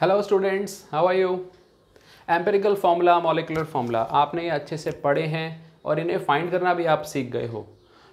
Hello students how are you empirical formula molecular formula आपने ये अच्छे से पढ़े हैं और इन्हें फाइंड करना भी आप सीख गए हो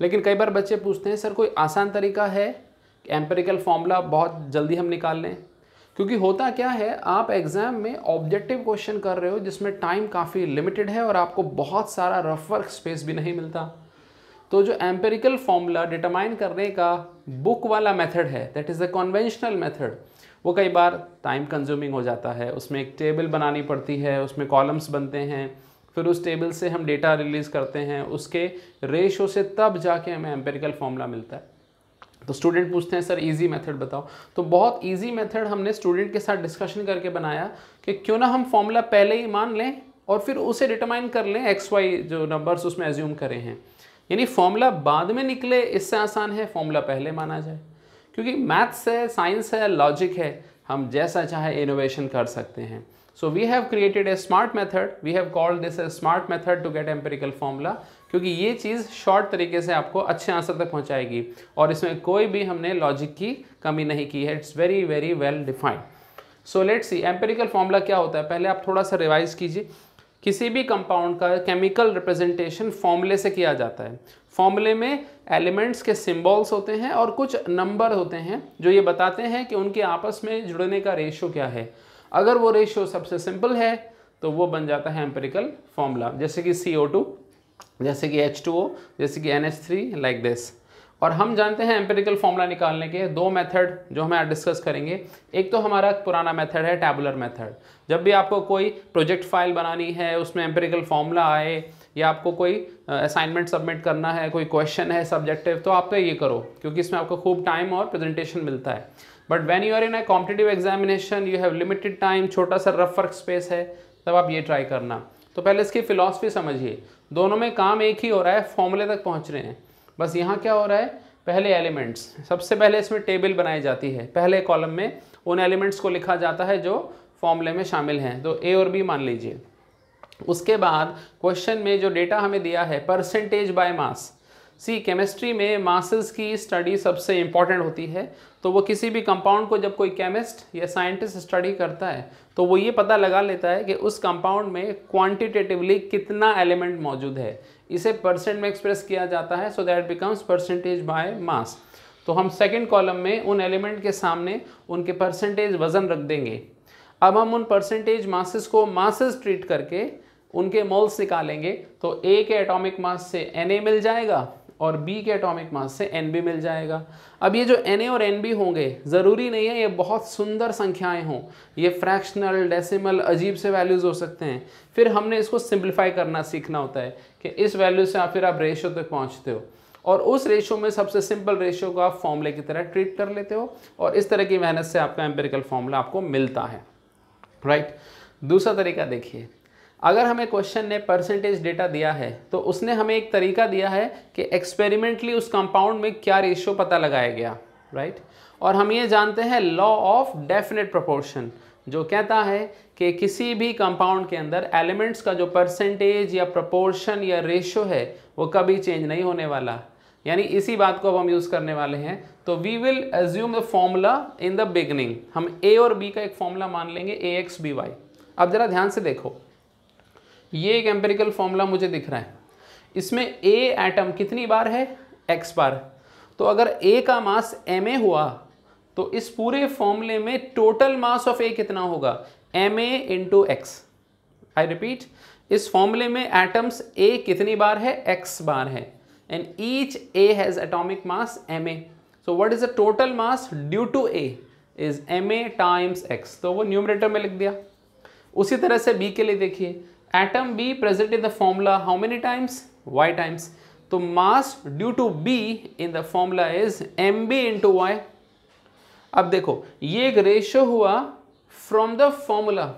लेकिन कई बार बच्चे पूछते हैं सर कोई आसान तरीका है एम्पेरिकल फार्मूला बहुत जल्दी हम निकाल लें क्योंकि होता क्या है आप एग्ज़ाम में ऑब्जेक्टिव क्वेश्चन कर रहे हो जिसमें टाइम काफ़ी लिमिटेड है और आपको बहुत सारा रफ वर्क स्पेस भी नहीं मिलता तो जो एम्पेरिकल फॉर्मूला डिटरमाइन करने का बुक वाला मेथड है that is a conventional method वो कई बार टाइम कंज्यूमिंग हो जाता है उसमें एक टेबल बनानी पड़ती है उसमें कॉलम्स बनते हैं फिर उस टेबल से हम डेटा रिलीज़ करते हैं उसके रेशो से तब जाके हमें एम्पेरिकल फॉर्मूला मिलता है तो स्टूडेंट पूछते हैं सर इजी मेथड बताओ तो बहुत इजी मेथड हमने स्टूडेंट के साथ डिस्कशन करके बनाया कि क्यों ना हम फॉर्मूला पहले ही मान लें और फिर उसे डिटरमाइन कर लें एक्स वाई जो नंबर्स उसमें एज्यूम करें हैं यानी फॉर्मूला बाद में निकले इससे आसान है फॉर्मूला पहले माना जाए क्योंकि मैथ्स है साइंस है लॉजिक है हम जैसा चाहे इनोवेशन कर सकते हैं so we have created a smart method we have called this a smart method to get empirical formula क्योंकि ये चीज़ शॉर्ट तरीके से आपको अच्छे आंसर तक पहुंचाएगी और इसमें कोई भी हमने लॉजिक की कमी नहीं की है it's very very well defined so let's see empirical formula क्या होता है पहले आप थोड़ा सा रिवाइज कीजिए किसी भी कंपाउंड का केमिकल रिप्रेजेंटेशन फॉर्मूले से किया जाता है फॉर्मूले में एलिमेंट्स के सिंबल्स होते हैं और कुछ नंबर होते हैं जो ये बताते हैं कि उनके आपस में जुड़ने का रेशो क्या है अगर वो रेशो सबसे सिंपल है तो वो बन जाता है एम्पेरिकल फॉर्मूला जैसे कि सी जैसे कि एच जैसे कि एन लाइक दिस और हम जानते हैं एम्पेरिकल फॉर्मूला निकालने के दो मेथड जो हमें डिस्कस करेंगे एक तो हमारा पुराना मेथड है टैबुलर मेथड जब भी आपको कोई प्रोजेक्ट फाइल बनानी है उसमें एम्पेरिकल फॉर्मूला आए या आपको कोई असाइनमेंट सबमिट करना है कोई क्वेश्चन है सब्जेक्टिव तो आप तो ये करो क्योंकि इसमें आपको खूब टाइम और प्रेजेंटेशन मिलता है but when you are in a competitive examination you have limited time छोटा सा रफ वर्क स्पेस है तब आप ये ट्राई करना तो पहले इसकी फ़िलासफ़ी समझिए दोनों में काम एक ही हो रहा है फॉर्मूले तक पहुँच रहे हैं बस यहाँ क्या हो रहा है पहले एलिमेंट्स सबसे पहले इसमें टेबल बनाई जाती है पहले कॉलम में उन एलिमेंट्स को लिखा जाता है जो फॉर्मूले में शामिल हैं तो ए और बी मान लीजिए उसके बाद क्वेश्चन में जो डेटा हमें दिया है percentage by mass see chemistry में मासेस की स्टडी सबसे इम्पॉर्टेंट होती है तो वो किसी भी कंपाउंड को जब कोई केमिस्ट या साइंटिस्ट स्टडी करता है तो वो ये पता लगा लेता है कि उस कंपाउंड में क्वांटिटेटिवली कितना एलिमेंट मौजूद है इसे परसेंट में एक्सप्रेस किया जाता है so that becomes percentage by mass तो हम सेकेंड कॉलम में उन एलिमेंट के सामने उनके परसेंटेज वजन रख देंगे अब हम उन परसेंटेज मासेस को मासेस ट्रीट करके उनके मोल्स निकालेंगे तो ए के एटॉमिक मास से एन ए मिल जाएगा और बी के एटॉमिक मास से एन बी मिल जाएगा अब ये जो एन ए और एन बी होंगे ज़रूरी नहीं है ये बहुत सुंदर संख्याएं हों ये फ्रैक्शनल डेसिमल अजीब से वैल्यूज़ हो सकते हैं फिर हमने इसको सिंप्लीफाई करना सीखना होता है कि इस वैल्यू से आप फिर आप रेशो तक पहुँचते हो और उस रेशो में सबसे सिंपल रेशो को आप फॉर्मूले की तरह ट्रीट कर लेते हो और इस तरह की मेहनत से आपका एम्पेरिकल फॉर्मूला आपको मिलता है राइट right? दूसरा तरीका देखिए अगर हमें क्वेश्चन ने परसेंटेज डेटा दिया है तो उसने हमें एक तरीका दिया है कि एक्सपेरिमेंटली उस कंपाउंड में क्या रेशियो पता लगाया गया राइट right? और हम ये जानते हैं लॉ ऑफ डेफिनेट प्रोपोर्शन जो कहता है कि किसी भी कंपाउंड के अंदर एलिमेंट्स का जो परसेंटेज या प्रोपोर्शन या रेशियो है वो कभी चेंज नहीं होने वाला यानी इसी बात को अब हम यूज़ करने वाले हैं तो we will assume the formula in the beginning हम ए और बी का एक फॉर्मूला मान लेंगे ए एक्स बी वाई अब ज़रा ध्यान से देखो ये एक एम्पेरिकल फॉर्मूला मुझे दिख रहा है इसमें ए एटम कितनी बार है एक्स बार तो अगर ए का मास एम ए हुआ तो इस पूरे फॉर्मूले में टोटल मास ऑफ ए कितना होगा M A into X I repeat इस फॉर्मूले में एटम्स ए कितनी बार है एक्स बार है and each A has atomic mass M A so what is the total mass due to A is M A times X तो वो न्यूमरेटर में लिख दिया उसी तरह से बी के लिए देखिए present in the formula how many times Y times तो mass due to B in the formula is M B into Y वाई अब देखो ये एक रेशो हुआ फ्रॉम द फॉर्मूला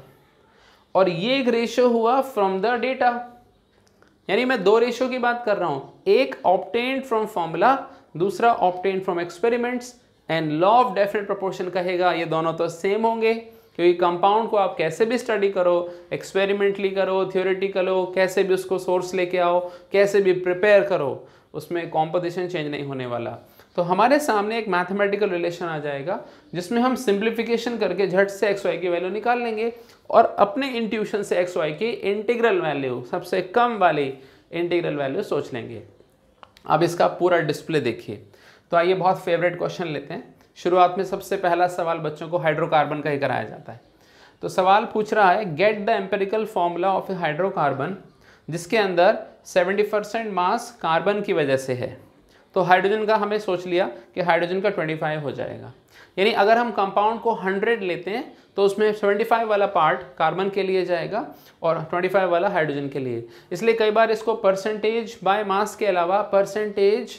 और ये एक रेशो हुआ फ्रॉम द डेटा यानी मैं दो रेशो की बात कर रहा हूं एक ऑप्टेन फ्रॉम फॉर्मूला दूसरा obtain from experiments and law of definite proportion कहेगा ये दोनों तो सेम होंगे क्योंकि कंपाउंड को आप कैसे भी स्टडी करो एक्सपेरिमेंटली करो करो कैसे भी उसको सोर्स लेके आओ कैसे भी प्रिपेयर करो उसमें कॉम्पोजिशन चेंज नहीं होने वाला तो हमारे सामने एक मैथमेटिकल रिलेशन आ जाएगा जिसमें हम सिंप्लीफिकेशन करके झट से एक्स वाई की वैल्यू निकाल लेंगे और अपने इंट्यूशन से एक्स वाई की इंटीग्रल वैल्यू सबसे कम वाली इंटीग्रल वैल्यू सोच लेंगे अब इसका पूरा डिस्प्ले देखिए तो आइए बहुत फेवरेट क्वेश्चन लेते हैं शुरुआत में सबसे पहला सवाल बच्चों को हाइड्रोकार्बन का ही कराया जाता है तो सवाल पूछ रहा है get the empirical formula of a hydrocarbon जिसके अंदर 70 परसेंट मास कार्बन की वजह से है तो हाइड्रोजन का हमें सोच लिया कि हाइड्रोजन का 25 हो जाएगा यानी अगर हम कंपाउंड को 100 लेते हैं तो उसमें 75 वाला पार्ट कार्बन के लिए जाएगा और 25 वाला हाइड्रोजन के लिए इसलिए कई बार इसको परसेंटेज बाय मास के अलावा परसेंटेज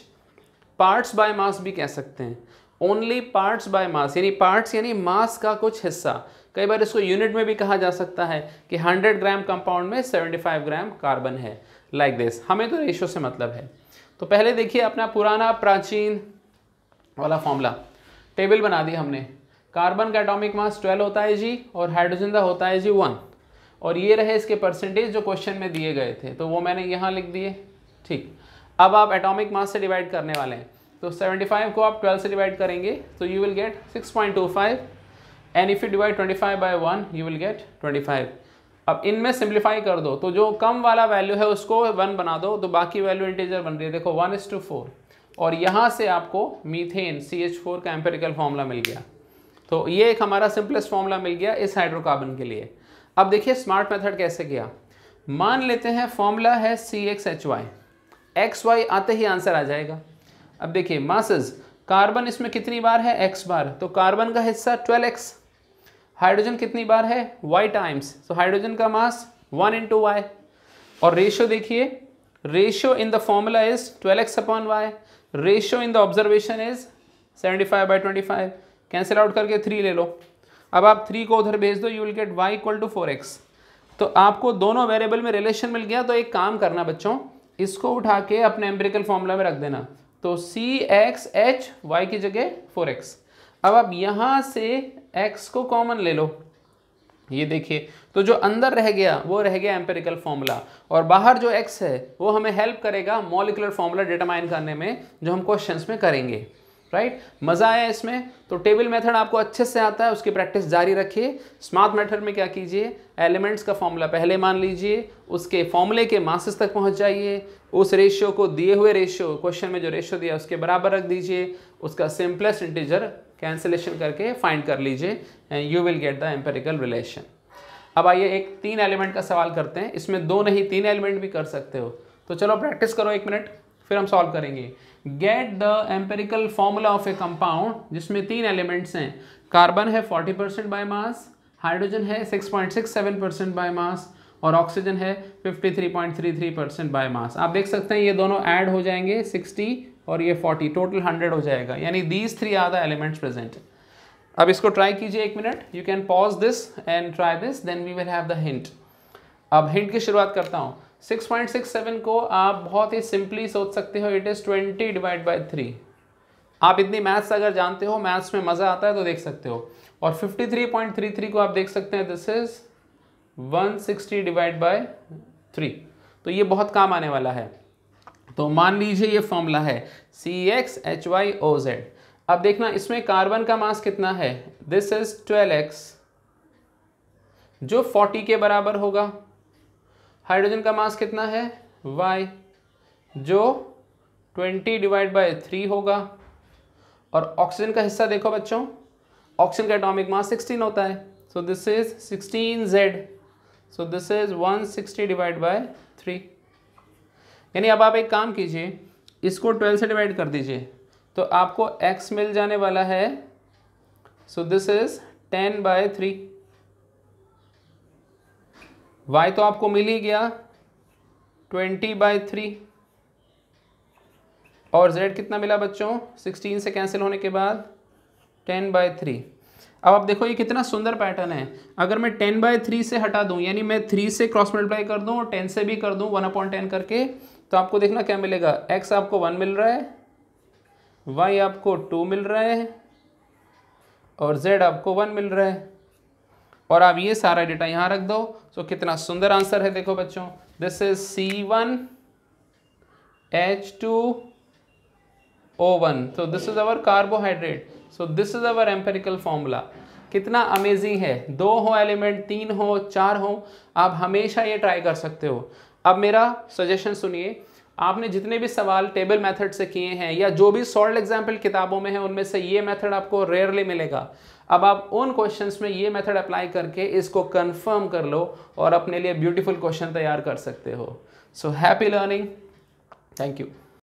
पार्ट्स बाय मास भी कह सकते हैं ओनली पार्ट्स बाय मास यानी पार्ट्स यानी मास का कुछ हिस्सा कई बार इसको यूनिट में भी कहा जा सकता है कि 100 ग्राम कंपाउंड में 75 ग्राम कार्बन है लाइक like दिस हमें तो रेशो से मतलब है तो पहले देखिए अपना पुराना प्राचीन वाला फॉर्मूला टेबल बना दी हमने कार्बन का एटॉमिक मास 12 होता है जी और हाइड्रोजन का होता है जी वन और ये रहे इसके परसेंटेज जो क्वेश्चन में दिए गए थे तो वो मैंने यहाँ लिख दिए ठीक अब आप एटॉमिक मास से डिवाइड करने वाले हैं तो 75 को आप 12 से डिवाइड करेंगे तो you will get 6.25 and if you divide twenty five by one you will get five अब इनमें सिंप्लीफाई कर दो तो जो कम वाला वैल्यू है उसको वन बना दो तो बाकी वैल्यू इंटीजर बन रही है देखो वन इज टू फोर और यहाँ से आपको मीथेन सी एच फोर का एम्पेरिकल फॉर्मूला मिल गया तो ये एक हमारा सिंपलेस्ट फॉर्मूला मिल गया इस हाइड्रोकार्बन के लिए अब देखिए स्मार्ट मेथड कैसे किया मान लेते हैं फॉर्मूला है C x H y x y आते ही आंसर आ जाएगा अब देखिए मासज कार्बन इसमें कितनी बार है एक्स बार तो कार्बन का हिस्सा ट्वेल्व एक्स हाइड्रोजन कितनी बार है वाई टाइम्स तो हाइड्रोजन का मास वन इंटू वाई और रेशियो देखिए ratio in the formula is twelve x upon y ratio in the observation is seventy five by twenty five cancel out करके three ले लो अब आप थ्री को उधर भेज दो you will get y equal to four x तो आपको दोनों वेरिएबल में रिलेशन मिल गया तो एक काम करना बच्चों इसको उठा के अपने एम्ब्रिकल फॉर्मूला में रख देना तो सी एक्स एच वाई की जगह फोर एक्स अब आप यहां से एक्स को कॉमन ले लो ये देखिए तो जो अंदर रह गया वो रह गया एम्पेरिकल फॉर्मूला और बाहर जो एक्स है वो हमें हेल्प करेगा मॉलिकुलर फॉर्मूला डिटरमाइन करने में जो हम क्वेश्चंस में करेंगे राइट मज़ा आया इसमें तो टेबल मेथड आपको अच्छे से आता है उसकी प्रैक्टिस जारी रखिए स्मार्ट मेथड में क्या कीजिए एलिमेंट्स का फॉर्मूला पहले मान लीजिए उसके फॉर्मूले के मासेस तक पहुंच जाइए उस रेशियो को दिए हुए रेशियो क्वेश्चन में जो रेशियो दिया उसके बराबर रख दीजिए उसका सिंपलेस्ट इंटीजर कैंसिलेशन करके फाइंड कर लीजिए and you will get the empirical relation अब आइए एक तीन एलिमेंट का सवाल करते हैं इसमें दो नहीं तीन एलिमेंट भी कर सकते हो तो चलो प्रैक्टिस करो एक मिनट फिर हम सॉल्व करेंगे get the empirical formula of a compound जिसमें तीन एलिमेंट्स हैं कार्बन है 40 परसेंट बाय मास हाइड्रोजन है 6.67 परसेंट बाय मास और ऑक्सीजन है 53.33 परसेंट बाय मास आप देख सकते हैं ये दोनों ऐड हो जाएंगे 60 और ये 40 टोटल 100 हो जाएगा यानी these three are the elements present अब इसको ट्राई कीजिए एक minute you can pause this and try this then we will have the hint अब हिंट की शुरुआत करता हूँ 6.67 को आप बहुत ही सिंपली सोच सकते हो it is 20 divide by three आप इतनी मैथ्स अगर जानते हो मैथ्स में मज़ा आता है तो देख सकते हो और 53.33 को आप देख सकते हैं this is 160 divide by three तो ये बहुत काम आने वाला है तो मान लीजिए ये फॉर्मूला है C x H y O z अब देखना इसमें कार्बन का मास कितना है दिस इज ट्वेल्व एक्स जो फोर्टी के बराबर होगा हाइड्रोजन का मास कितना है वाई जो ट्वेंटी डिवाइड बाय थ्री होगा और ऑक्सीजन का हिस्सा देखो बच्चों ऑक्सीजन का एटॉमिक मास 16 होता है so this is sixteen z so this is one sixty divide by three यानी अब आप एक काम कीजिए इसको ट्वेल्व से डिवाइड कर दीजिए तो आपको एक्स मिल जाने वाला है so this is ten by three y तो आपको मिल ही गया ट्वेंटी बाई थ्री और जेड कितना मिला बच्चों सिक्सटीन से कैंसिल होने के बाद टेन बाय थ्री अब आप देखो ये कितना सुंदर पैटर्न है अगर मैं टेन बाय थ्री से हटा दूं यानी मैं थ्री से क्रॉस मल्टीप्लाई कर दूं और टेन से भी कर दूं वन अपॉन टेन करके तो आपको देखना क्या मिलेगा एक्स आपको वन मिल रहा है वाई आपको टू मिल रहा है और जेड आपको वन मिल रहा है और आप ये सारा डेटा यहां रख दो सो कितना सुंदर आंसर है देखो बच्चों this is C one H two O one so this is our carbohydrate so this is our empirical formula कितना अमेजिंग है दो हो एलिमेंट तीन हो चार हो आप हमेशा ये ट्राई कर सकते हो अब मेरा सजेशन सुनिए आपने जितने भी सवाल टेबल मेथड से किए हैं या जो भी सॉल्ड एग्जाम्पल किताबों में है उनमें से ये मेथड आपको रेयरली मिलेगा अब आप उन क्वेश्चंस में ये मेथड अप्लाई करके इसको कंफर्म कर लो और अपने लिए ब्यूटीफुल क्वेश्चन तैयार कर सकते हो so happy learning thank you